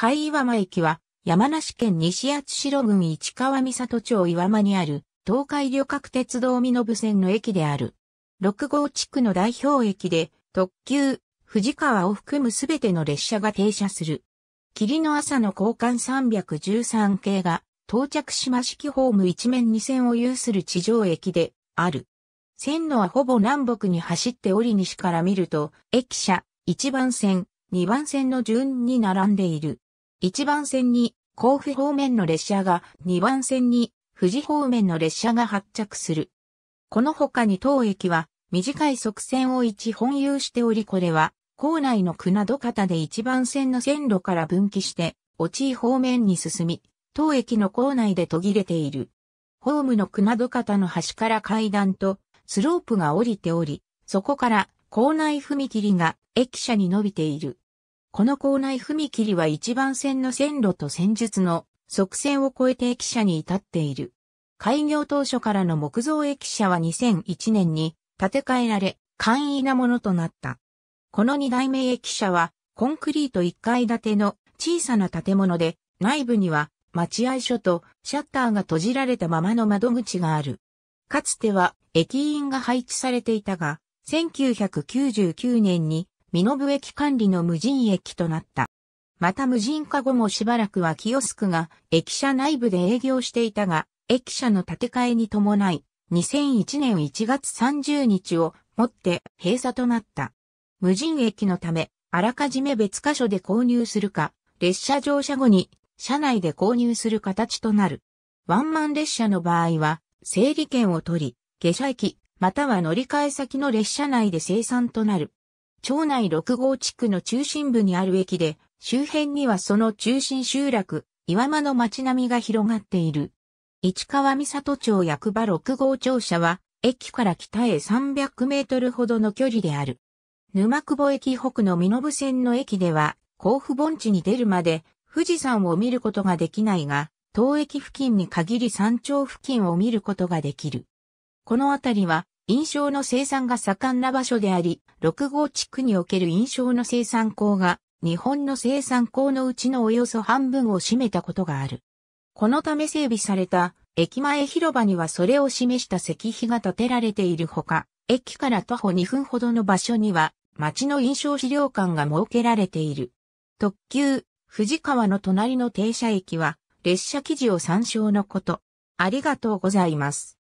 海岩間駅は、山梨県西八代郡市川三里町岩間にある、東海旅客鉄道身延線の駅である。六号地区の代表駅で、特急、藤川を含むすべての列車が停車する。霧の朝の交換313系が、到着島式ホーム一面二線を有する地上駅で、ある。線路はほぼ南北に走って折西から見ると、駅舎、1番線、2番線の順に並んでいる。1番線に甲府方面の列車が、2番線に富士方面の列車が発着する。この他に当駅は短い側線を一本有しておりこれは、構内の船戸方で1番線の線路から分岐して、落ち方面に進み、当駅の構内で途切れている。ホームの船戸方の端から階段とスロープが降りており、そこから構内踏切が駅舎に伸びている。この校内踏切は一番線の線路と戦術の側線を越えて駅舎に至っている。開業当初からの木造駅舎は2001年に建て替えられ、簡易なものとなった。この二代目駅舎は、コンクリート1階建ての小さな建物で、内部には待合所とシャッターが閉じられたままの窓口がある。かつては駅員が配置されていたが、1999年に身延駅管理の無人駅となった。また無人化後もしばらくはキオスクが駅舎内部で営業していたが、駅舎の建て替えに伴い、2001年1月30日をもって閉鎖となった。無人駅のため、あらかじめ別箇所で購入するか、列車乗車後に車内で購入する形となる。ワンマン列車の場合は、整理券を取り、下車駅、または乗り換え先の列車内で生産となる。町内6号地区の中心部にある駅で、周辺にはその中心集落、岩間の町並みが広がっている。市川三里町役場6号庁舎は、駅から北へ300メートルほどの距離である。沼久保駅北の身延線の駅では、甲府盆地に出るまで富士山を見ることができないが、当駅付近に限り山頂付近を見ることができる。この辺りは印象の生産が盛んな場所であり、6号地区における印象の生産工が、日本の生産工のうちのおよそ半分を占めたことがある。このため整備された駅前広場にはそれを示した石碑が建てられているほか、駅から徒歩2分ほどの場所には、町の印象資料館が設けられている。特急、藤川の隣の停車駅は、列車記事を参照のこと。ありがとうございます。